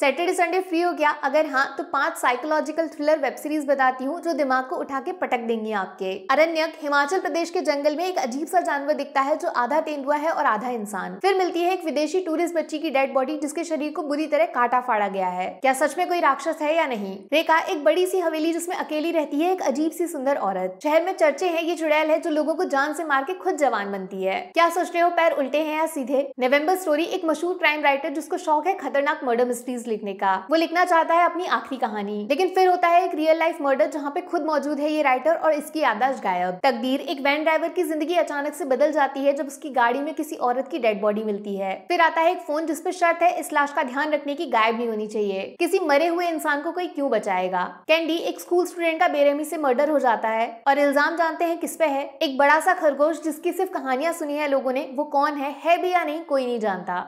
Saturday Sunday free हो गया अगर हाँ तो पांच साइकोलॉजिकल थ्रिलर वेब सीरीज बताती हूँ जो दिमाग को उठा के पटक देंगी आपके अरण्यक हिमाचल प्रदेश के जंगल में एक अजीब सा जानवर दिखता है जो आधा तेंदुआ है और आधा इंसान फिर मिलती है एक विदेशी टूरिस्ट बच्ची की डेड बॉडी जिसके शरीर को बुरी तरह काटा फाड़ा गया है क्या सच में कोई राक्षस है या नहीं रेखा एक बड़ी सी हवेली जिसमें अकेली रहती है एक अजीब सी सुंदर औरत शहर में चर्चे है ये चुड़ैल है जो लोगो को जान से मार के खुद जवान बनती है क्या सोच रहे हो पैर उल्टे है या सीधे नवम्बर स्टोरी एक मशहूर क्राइम राइटर जिसको शौक है खतरनाक मर्डर मिस्ट्रीज डिटेल्स लिखने का वो लिखना चाहता है अपनी आखिरी कहानी लेकिन फिर होता है एक रियल लाइफ मर्डर जहाँ पे खुद मौजूद है ये राइटर और इसकी यादाश्त गायब तकदीर एक वैन ड्राइवर की जिंदगी अचानक से बदल जाती है जब उसकी गाड़ी में किसी औरत की डेड बॉडी मिलती है फिर आता है एक फोन जिसपे शर्त है इस लाश का ध्यान रखने की गायब नहीं होनी चाहिए किसी मरे हुए इंसान को कोई क्यों बचाएगा कैंडी एक स्कूल स्टूडेंट का बेरहमी से मर्डर हो जाता है और इल्जाम जानते हैं किस पे है एक बड़ा सा खरगोश जिसकी सिर्फ कहानियां सुनी है लोगों ने वो कौन है, है भी या नहीं कोई नहीं जानता